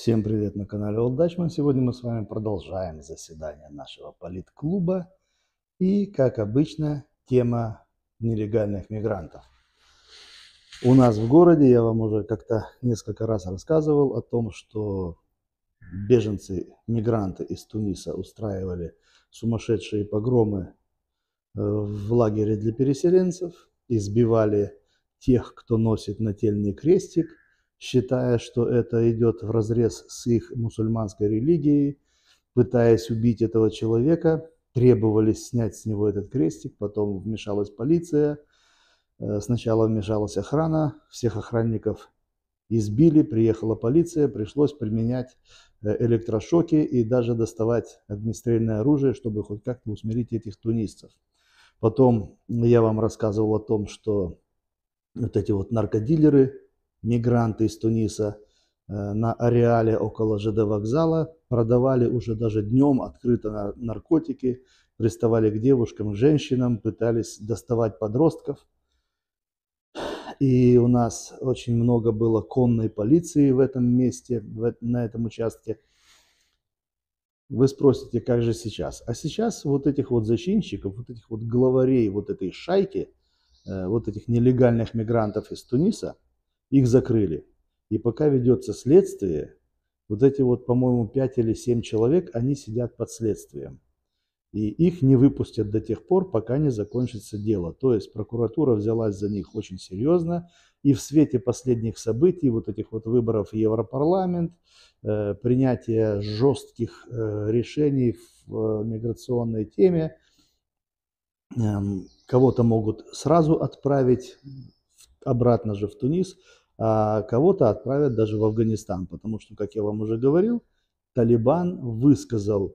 Всем привет на канале Old Dutchman. Сегодня мы с вами продолжаем заседание нашего политклуба. И, как обычно, тема нелегальных мигрантов. У нас в городе, я вам уже как-то несколько раз рассказывал о том, что беженцы, мигранты из Туниса устраивали сумасшедшие погромы э, в лагере для переселенцев, избивали тех, кто носит нательный крестик, считая, что это идет в разрез с их мусульманской религией, пытаясь убить этого человека, требовали снять с него этот крестик, потом вмешалась полиция, э, сначала вмешалась охрана, всех охранников избили, приехала полиция, пришлось применять э, электрошоки и даже доставать огнестрельное оружие, чтобы хоть как-то усмирить этих тунисцев. Потом я вам рассказывал о том, что вот эти вот наркодилеры мигранты из Туниса э, на ареале около ЖД вокзала, продавали уже даже днем открыто наркотики, приставали к девушкам, женщинам, пытались доставать подростков. И у нас очень много было конной полиции в этом месте, в, на этом участке. Вы спросите, как же сейчас? А сейчас вот этих вот зачинщиков, вот этих вот главарей вот этой шайки, э, вот этих нелегальных мигрантов из Туниса – их закрыли. И пока ведется следствие, вот эти вот, по-моему, 5 или 7 человек, они сидят под следствием. И их не выпустят до тех пор, пока не закончится дело. То есть прокуратура взялась за них очень серьезно. И в свете последних событий, вот этих вот выборов в Европарламент, э, принятия жестких э, решений в э, миграционной теме, эм, кого-то могут сразу отправить обратно же в Тунис, а кого-то отправят даже в Афганистан, потому что, как я вам уже говорил, Талибан высказал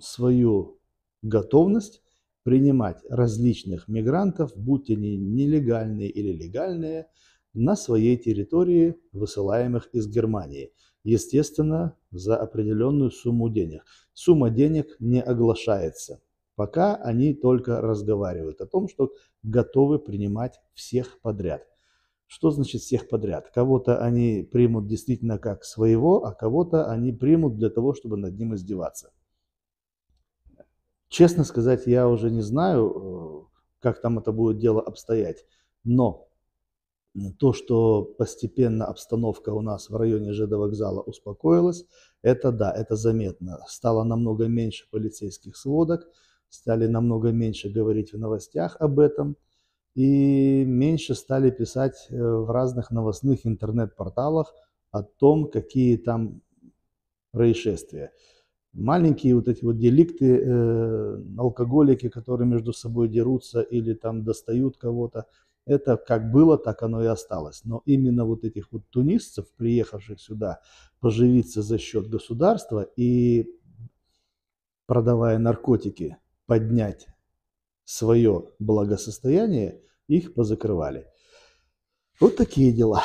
свою готовность принимать различных мигрантов, будь они нелегальные или легальные, на своей территории, высылаемых из Германии. Естественно, за определенную сумму денег. Сумма денег не оглашается. Пока они только разговаривают о том, что готовы принимать всех подряд. Что значит всех подряд? Кого-то они примут действительно как своего, а кого-то они примут для того, чтобы над ним издеваться. Честно сказать, я уже не знаю, э, как там это будет дело обстоять, но то, что постепенно обстановка у нас в районе ЖД вокзала успокоилась, это да, это заметно. Стало намного меньше полицейских сводок, стали намного меньше говорить в новостях об этом – и меньше стали писать э, в разных новостных интернет-порталах о том, какие там происшествия. Маленькие вот эти вот деликты, э, алкоголики, которые между собой дерутся или там достают кого-то, это как было, так оно и осталось. Но именно вот этих вот тунисцев, приехавших сюда поживиться за счет государства и продавая наркотики, поднять свое благосостояние, их позакрывали. Вот такие дела.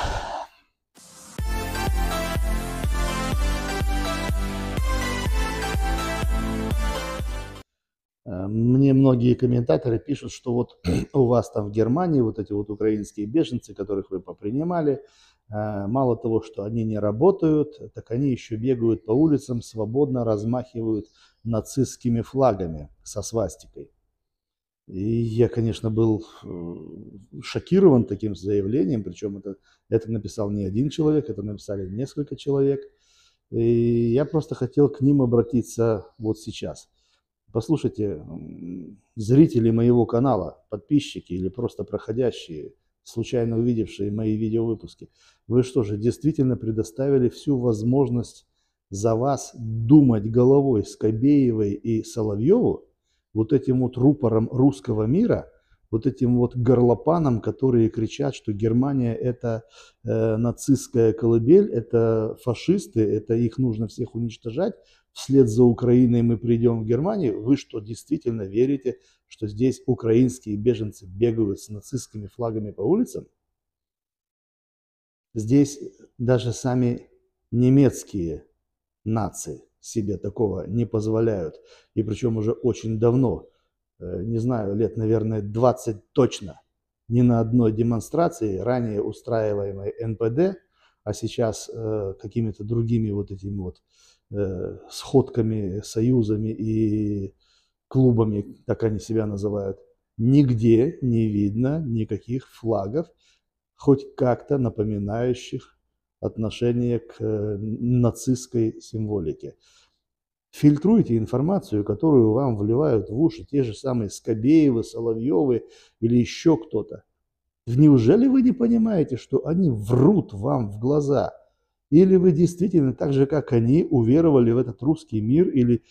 Э, мне многие комментаторы пишут, что вот у вас там в Германии вот эти вот украинские беженцы, которых вы попринимали, э, мало того, что они не работают, так они еще бегают по улицам, свободно размахивают нацистскими флагами со свастикой. И я, конечно, был э, шокирован таким заявлением, причем это, это написал не один человек, это написали несколько человек. И я просто хотел к ним обратиться вот сейчас. Послушайте, зрители моего канала, подписчики или просто проходящие, случайно увидевшие мои видеовыпуски, вы что же, действительно предоставили всю возможность за вас думать головой Скобеевой и Соловьеву? вот этим вот рупором русского мира, вот этим вот горлопаном, которые кричат, что Германия это э, нацистская колыбель, это фашисты, это их нужно всех уничтожать, вслед за Украиной мы придем в Германию, вы что, действительно верите, что здесь украинские беженцы бегают с нацистскими флагами по улицам? Здесь даже сами немецкие нации себе такого не позволяют. И причем уже очень давно, э, не знаю, лет, наверное, 20 точно, ни на одной демонстрации, ранее устраиваемой НПД, а сейчас э, какими-то другими вот этими вот э, сходками, союзами и клубами, так они себя называют, нигде не видно никаких флагов, хоть как-то напоминающих отношение к э, нацистской символике. Фильтруйте информацию, которую вам вливают в уши те же самые Скобеевы, Соловьевы или еще кто-то. Неужели вы не понимаете, что они врут вам в глаза? Или вы действительно так же, как они, уверовали в этот русский мир или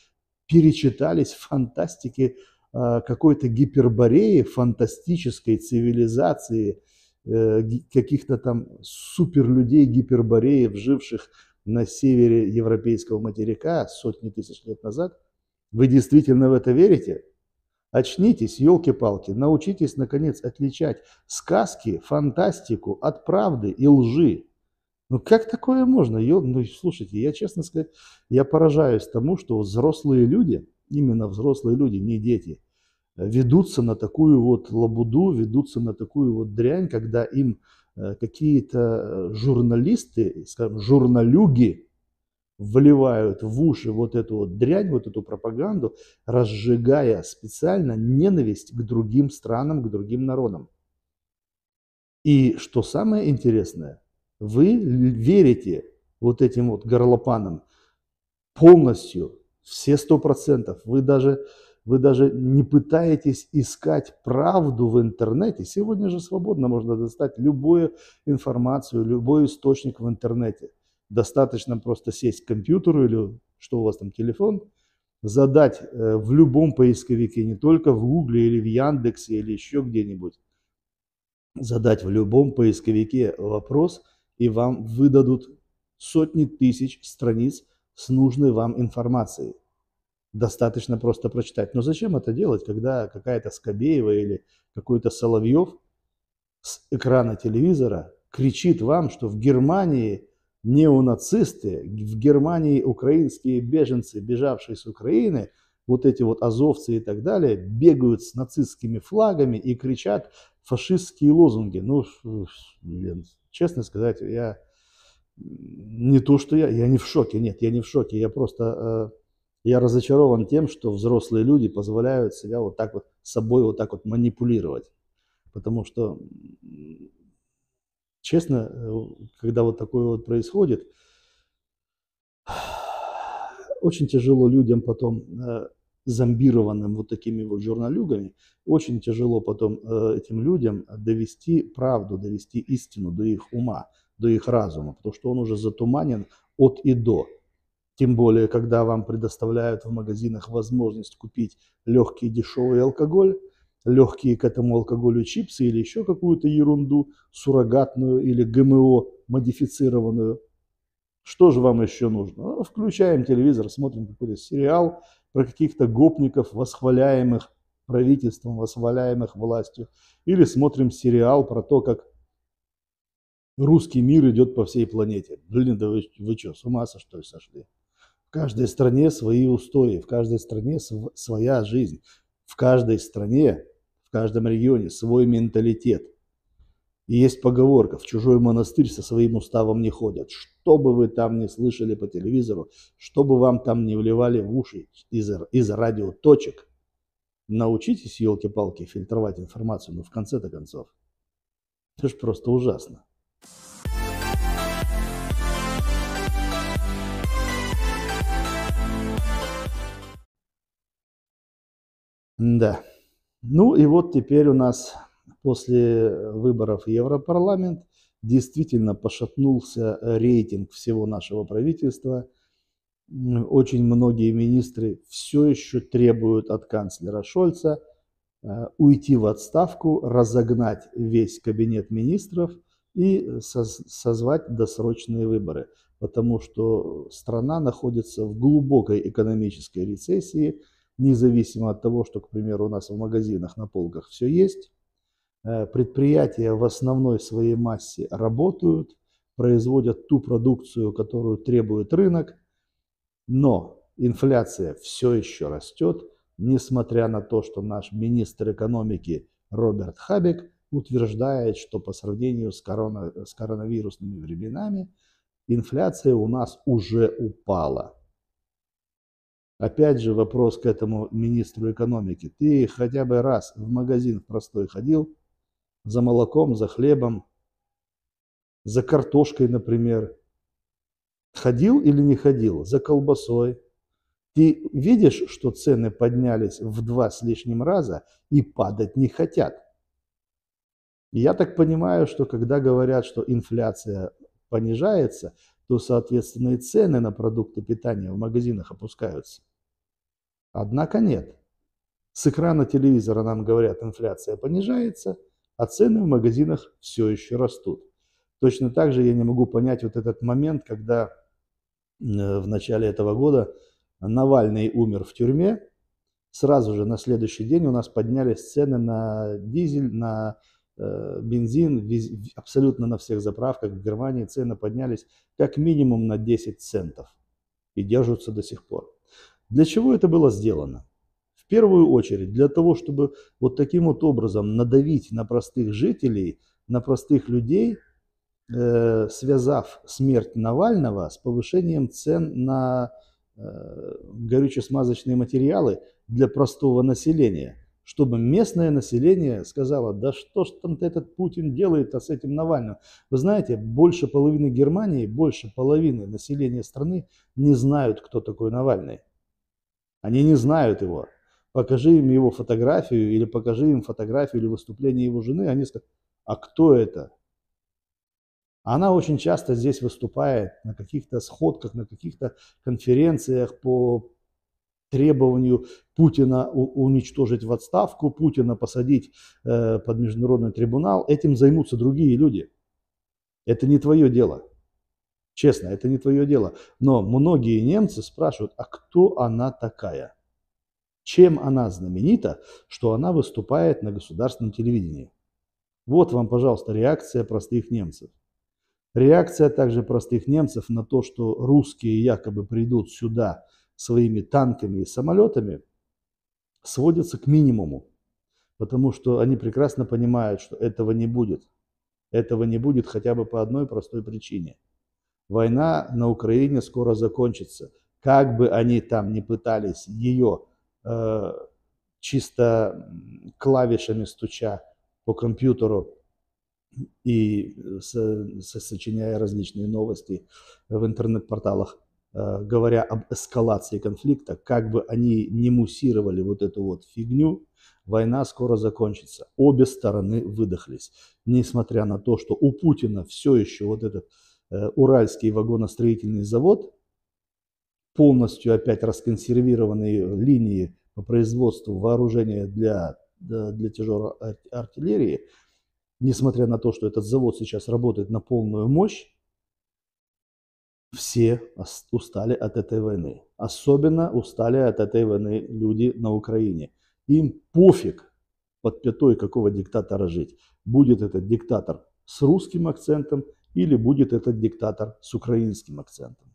перечитались в фантастике а, какой-то гипербореи, фантастической цивилизации, Э, каких-то там суперлюдей, гипербореев, живших на севере европейского материка сотни тысяч лет назад? Вы действительно в это верите? Очнитесь, елки-палки, научитесь, наконец, отличать сказки, фантастику от правды и лжи. Ну как такое можно? Ё... Ну, слушайте, я, честно сказать, я поражаюсь тому, что взрослые люди, именно взрослые люди, не дети – ведутся на такую вот лабуду, ведутся на такую вот дрянь, когда им э, какие-то э, журналисты, скажем, журналюги вливают в уши вот эту вот дрянь, вот эту пропаганду, разжигая специально ненависть к другим странам, к другим народам. И что самое интересное, вы верите вот этим вот горлопанам полностью, все сто процентов. Вы даже вы даже не пытаетесь искать правду в интернете. Сегодня же свободно можно достать любую информацию, любой источник в интернете. Достаточно просто сесть к компьютеру или что у вас там, телефон, задать э, в любом поисковике, не только в Гугле или в Яндексе или еще где-нибудь, задать в любом поисковике вопрос, и вам выдадут сотни тысяч страниц с нужной вам информацией достаточно просто прочитать. Но зачем это делать, когда какая-то Скобеева или какой-то Соловьев с экрана телевизора кричит вам, что в Германии неонацисты, в Германии украинские беженцы, бежавшие с Украины, вот эти вот азовцы и так далее, бегают с нацистскими флагами и кричат фашистские лозунги. Ну, блин, честно сказать, я не то, что я, я не в шоке, нет, я не в шоке, я просто э, я разочарован тем, что взрослые люди позволяют себя вот так вот собой вот так вот манипулировать. Потому что, честно, э, когда вот такое вот происходит, очень тяжело людям потом э, зомбированным вот такими вот журналюгами, очень тяжело потом э, этим людям довести правду, довести истину до их ума, до их разума, потому что он уже затуманен от и до. Тем более, когда вам предоставляют в магазинах возможность купить легкий дешевый алкоголь, легкие к этому алкоголю чипсы или еще какую-то ерунду, суррогатную или ГМО модифицированную. Что же вам еще нужно? Ну, включаем телевизор, смотрим какой-то сериал про каких-то гопников, восхваляемых правительством, восхваляемых властью. Или смотрим сериал про то, как русский мир идет по всей планете. Блин, да вы, вы что, с ума со, сошли? В каждой стране свои устои, в каждой стране своя жизнь, в каждой стране, в каждом регионе свой менталитет. И есть поговорка, в чужой монастырь со своим уставом не ходят. Что бы вы там не слышали по телевизору, что бы вам там не вливали в уши из, из радиоточек, научитесь, елки-палки, фильтровать информацию, но ну, в конце-то концов. Это же просто ужасно. Да. Ну и вот теперь у нас после выборов в Европарламент действительно пошатнулся рейтинг всего нашего правительства. Очень многие министры все еще требуют от канцлера Шольца э, уйти в отставку, разогнать весь кабинет министров и созвать досрочные выборы, потому что страна находится в глубокой экономической рецессии – независимо от того, что, к примеру, у нас в магазинах на полках все есть. Э, предприятия в основной своей массе работают, производят ту продукцию, которую требует рынок, но инфляция все еще растет, несмотря на то, что наш министр экономики Роберт Хабек утверждает, что по сравнению с, корона, с коронавирусными временами инфляция у нас уже упала. Опять же вопрос к этому министру экономики. Ты хотя бы раз в магазин простой ходил за молоком, за хлебом, за картошкой, например. Ходил или не ходил? За колбасой. Ты видишь, что цены поднялись в два с лишним раза и падать не хотят. Я так понимаю, что когда говорят, что инфляция понижается, то, соответственно, и цены на продукты питания в магазинах опускаются. Однако нет. С экрана телевизора нам говорят, инфляция понижается, а цены в магазинах все еще растут. Точно так же я не могу понять вот этот момент, когда э, в начале этого года Навальный умер в тюрьме, сразу же на следующий день у нас поднялись цены на дизель, на Э, бензин абсолютно на всех заправках в Германии цены поднялись как минимум на 10 центов и держатся до сих пор. Для чего это было сделано? В первую очередь для того, чтобы вот таким вот образом надавить на простых жителей, на простых людей, э, связав смерть Навального с повышением цен на э, горюче-смазочные материалы для простого населения – чтобы местное население сказало, да что ж там этот Путин делает а с этим Навальным. Вы знаете, больше половины Германии, больше половины населения страны не знают, кто такой Навальный. Они не знают его. Покажи им его фотографию или покажи им фотографию или выступление его жены, они скажут, а кто это? Она очень часто здесь выступает на каких-то сходках, на каких-то конференциях по требованию Путина уничтожить в отставку, Путина посадить э, под международный трибунал, этим займутся другие люди. Это не твое дело. Честно, это не твое дело. Но многие немцы спрашивают, а кто она такая? Чем она знаменита, что она выступает на государственном телевидении? Вот вам, пожалуйста, реакция простых немцев. Реакция также простых немцев на то, что русские якобы придут сюда своими танками и самолетами сводится к минимуму, потому что они прекрасно понимают, что этого не будет. Этого не будет хотя бы по одной простой причине. Война на Украине скоро закончится. Как бы они там ни пытались ее э, чисто клавишами стуча по компьютеру и э, со, со, сочиняя различные новости в интернет-порталах, Э, говоря об эскалации конфликта, как бы они не муссировали вот эту вот фигню, война скоро закончится. Обе стороны выдохлись. Несмотря на то, что у Путина все еще вот этот э, уральский вагоностроительный завод, полностью опять расконсервированные линии по производству вооружения для, для тяжелой артиллерии, несмотря на то, что этот завод сейчас работает на полную мощь, все устали от этой войны. Особенно устали от этой войны люди на Украине. Им пофиг, под пятой какого диктатора жить. Будет этот диктатор с русским акцентом или будет этот диктатор с украинским акцентом.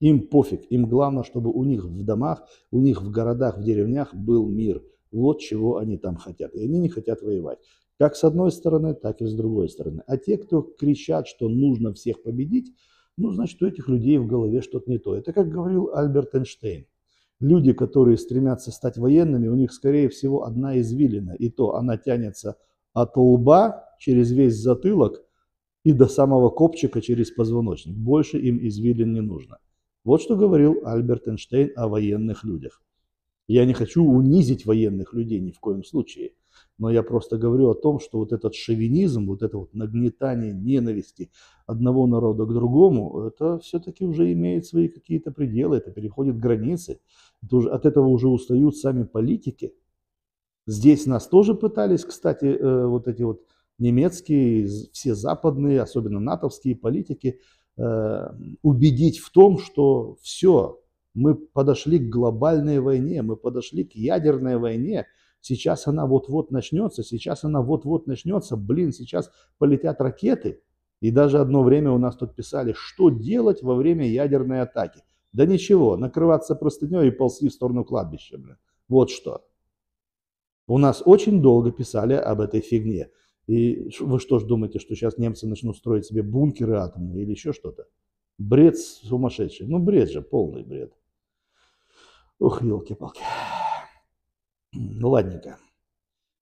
Им пофиг, им главное, чтобы у них в домах, у них в городах, в деревнях был мир. Вот чего они там хотят. И они не хотят воевать. Как с одной стороны, так и с другой стороны. А те, кто кричат, что нужно всех победить, ну, значит, у этих людей в голове что-то не то. Это как говорил Альберт Эйнштейн. Люди, которые стремятся стать военными, у них, скорее всего, одна извилина. И то она тянется от лба через весь затылок и до самого копчика через позвоночник. Больше им извилин не нужно. Вот что говорил Альберт Эйнштейн о военных людях. Я не хочу унизить военных людей ни в коем случае – но я просто говорю о том, что вот этот шовинизм, вот это вот нагнетание ненависти одного народа к другому, это все-таки уже имеет свои какие-то пределы, это переходит границы. Это уже, от этого уже устают сами политики. Здесь нас тоже пытались, кстати, э, вот эти вот немецкие, все западные, особенно натовские политики, э, убедить в том, что все, мы подошли к глобальной войне, мы подошли к ядерной войне, сейчас она вот-вот начнется, сейчас она вот-вот начнется, блин, сейчас полетят ракеты. И даже одно время у нас тут писали, что делать во время ядерной атаки. Да ничего, накрываться простыней и ползти в сторону кладбища, блин. Вот что. У нас очень долго писали об этой фигне. И вы что ж думаете, что сейчас немцы начнут строить себе бункеры атомные или еще что-то? Бред сумасшедший. Ну, бред же, полный бред. Ух, елки-палки. Ну, ладненько.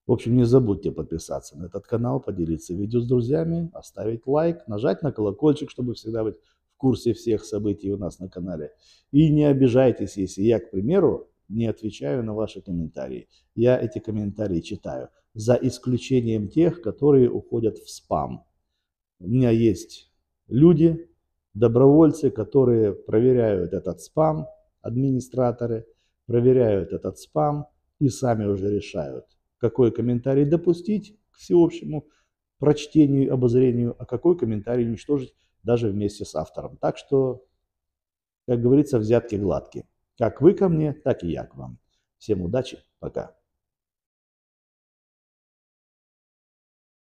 В общем, не забудьте подписаться на этот канал, поделиться видео с друзьями, оставить лайк, нажать на колокольчик, чтобы всегда быть в курсе всех событий у нас на канале. И не обижайтесь, если я, к примеру, не отвечаю на ваши комментарии. Я эти комментарии читаю, за исключением тех, которые уходят в спам. У меня есть люди, добровольцы, которые проверяют этот спам, администраторы, проверяют этот спам, и сами уже решают, какой комментарий допустить к всеобщему прочтению и обозрению, а какой комментарий уничтожить даже вместе с автором. Так что, как говорится, взятки гладкие. Как вы ко мне, так и я к вам. Всем удачи, пока.